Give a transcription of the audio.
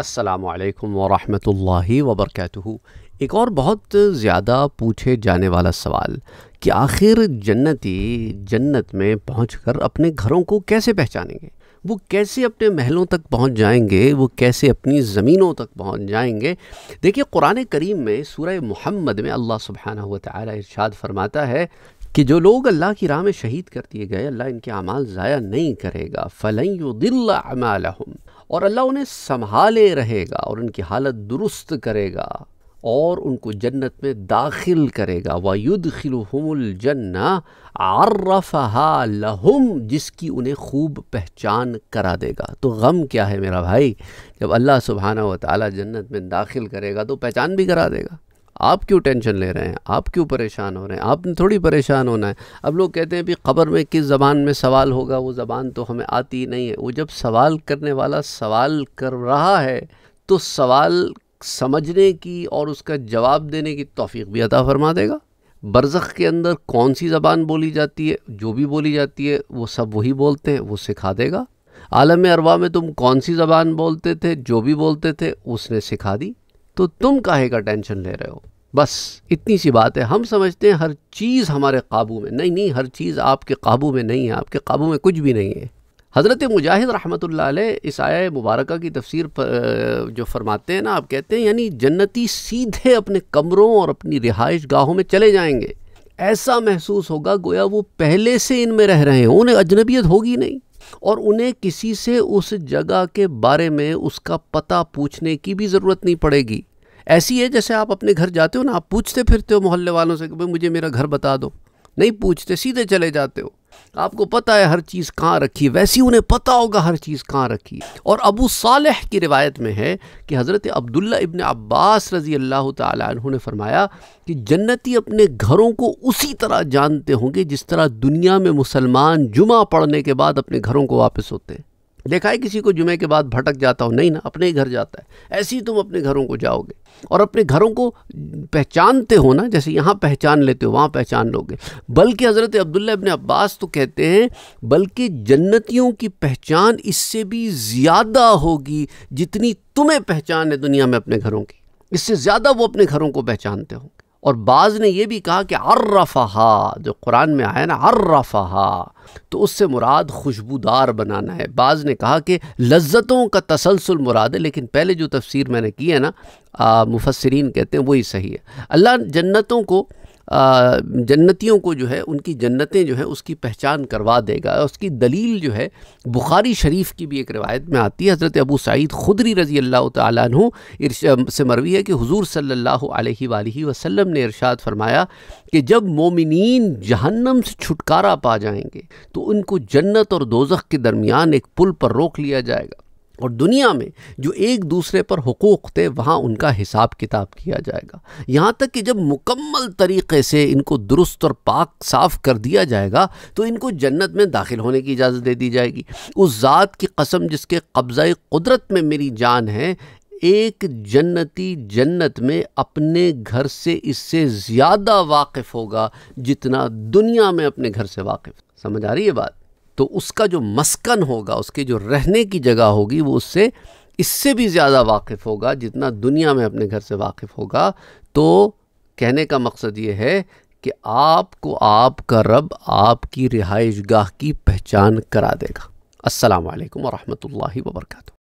असलकम वरहि वबरक एक और बहुत ज़्यादा पूछे जाने वाला सवाल कि आखिर जन्नती जन्नत में पहुंचकर अपने घरों को कैसे पहचानेंगे वो कैसे अपने महलों तक पहुंच जाएंगे वो कैसे अपनी ज़मीनों तक पहुंच जाएंगे देखिए कुरान करीम में सूरह मुहम्मद में अल्लाह सुबहाना हुआ तर्शाद फरमाता है कि जो लोग अल्लाह की राह में शहीद कर दिए गए अल्लाह इनके अमाल ज़ाया नहीं करेगा फ़लैदिल अमालहम और अल्लाह उन्हें संभाले रहेगा और उनकी हालत दुरुस्त करेगा और उनको जन्नत में दाखिल करेगा वायुद खिलहमुलजन्ना आर्रफ़हा जिसकी उन्हें खूब पहचान करा देगा तो गम क्या है मेरा भाई जब अल्लाह सुबहाना व ताली जन्नत में दाखिल करेगा तो पहचान भी करा देगा आप क्यों टेंशन ले रहे हैं आप क्यों परेशान हो रहे हैं आपने थोड़ी परेशान होना है अब लोग कहते हैं भी ख़बर में किस ज़बान में सवाल होगा वो ज़बान तो हमें आती ही नहीं है वो जब सवाल करने वाला सवाल कर रहा है तो सवाल समझने की और उसका जवाब देने की तोफ़ी भी अता फरमा देगा बरसक़ के अंदर कौन सी ज़बान बोली जाती है जो भी बोली जाती है वो सब वही बोलते हैं वो सिखा देगा आलम अरवा में तुम कौन सी ज़बान बोलते थे जो भी बोलते थे उसने सिखा दी तो तुम काहे का टेंशन ले रहे हो बस इतनी सी बात है हम समझते हैं हर चीज़ हमारे काबू में नहीं नहीं हर चीज़ आपके काबू में नहीं है आपके काबू में कुछ भी नहीं है हज़रत मुजाहिद रहमत इस आया मुबारक की तफसीर पर जो फरमाते हैं ना आप कहते हैं यानी जन्नती सीधे अपने कमरों और अपनी रिहाइश गाहों में चले जाएंगे ऐसा महसूस होगा गोया वो पहले से इनमें रह रहे हैं उन्हें अजनबियत होगी नहीं और उन्हें किसी से उस जगह के बारे में उसका पता पूछने की भी ज़रूरत नहीं पड़ेगी ऐसी है जैसे आप अपने घर जाते हो ना आप पूछते फिरते हो मोहल्ले वालों से कि भाई मुझे मेरा घर बता दो नहीं पूछते सीधे चले जाते हो आपको पता है हर चीज़ कहाँ रखी है वैसी उन्हें पता होगा हर चीज़ कहाँ रखी है और अबू सालह की रिवायत में है कि हज़रत अब्दुल्ला इबन अब्बास रज़ी अल्लाह तु ने फरमाया कि जन्नती अपने घरों को उसी तरह जानते होंगे जिस तरह दुनिया में मुसलमान जुमा पढ़ने के बाद अपने घरों को वापस होते हैं देखा है किसी को जुमे के बाद भटक जाता हो नहीं ना अपने ही घर जाता है ऐसे ही तुम अपने घरों को जाओगे और अपने घरों को पहचानते हो ना जैसे यहाँ पहचान लेते हो वहाँ पहचान लोगे बल्कि हज़रत अब्दुल्ला इबन अब्बास तो कहते हैं बल्कि जन्नतियों की पहचान इससे भी ज़्यादा होगी जितनी तुम्हें पहचान है दुनिया में अपने घरों की इससे ज़्यादा वो अपने घरों को पहचानते होंगे और बाज़ ने यह भी कहा कि अर्रफा जो कुरान में आया ना अर्रफा तो उससे मुराद खुशबूदार बनाना है बाज़ ने कहा कि लज्जतों का तसलसल मुराद है लेकिन पहले जो तफसीर मैंने की है ना मुफसरीन कहते हैं वही सही है अल्लाह जन्नतों को जन्नतियों को जो है उनकी जन्नतें जो है उसकी पहचान करवा देगा उसकी दलील जो है बुखारी शरीफ की भी एक रवायत में आती है हज़रत अबू सईद खुदरी रज़ी अल्लाह तु से मरवी है कि हज़ूर सल्ला वसलम ने इरशाद फरमाया कि जब मोमिन जहन्नम से छुटकारा पा जाएंगे तो उनको जन्नत और दोजख के दरमियान एक पुल पर रोक लिया जाएगा और दुनिया में जो एक दूसरे पर हकूक़ थे वहाँ उनका हिसाब किताब किया जाएगा यहाँ तक कि जब मुकम्मल तरीक़े से इनको दुरुस्त और पाक साफ़ कर दिया जाएगा तो इनको जन्नत में दाखिल होने की इजाज़त दे दी जाएगी उस ज़ात की कसम जिसके कब्ज़ा कुदरत में मेरी जान है एक जन्नती जन्नत में अपने घर से इससे ज़्यादा वाकिफ़ होगा जितना दुनिया में अपने घर से वाकिफ़ समझ आ रही है बात तो उसका जो मस्कन होगा उसके जो रहने की जगह होगी वो उससे इससे भी ज़्यादा वाकिफ़ होगा जितना दुनिया में अपने घर से वाकिफ़ होगा तो कहने का मकसद ये है कि आपको आपका रब आपकी रिहाइश गाह की पहचान करा देगा अस्सलाम वालेकुम रहमतुल्लाहि व बरकातहू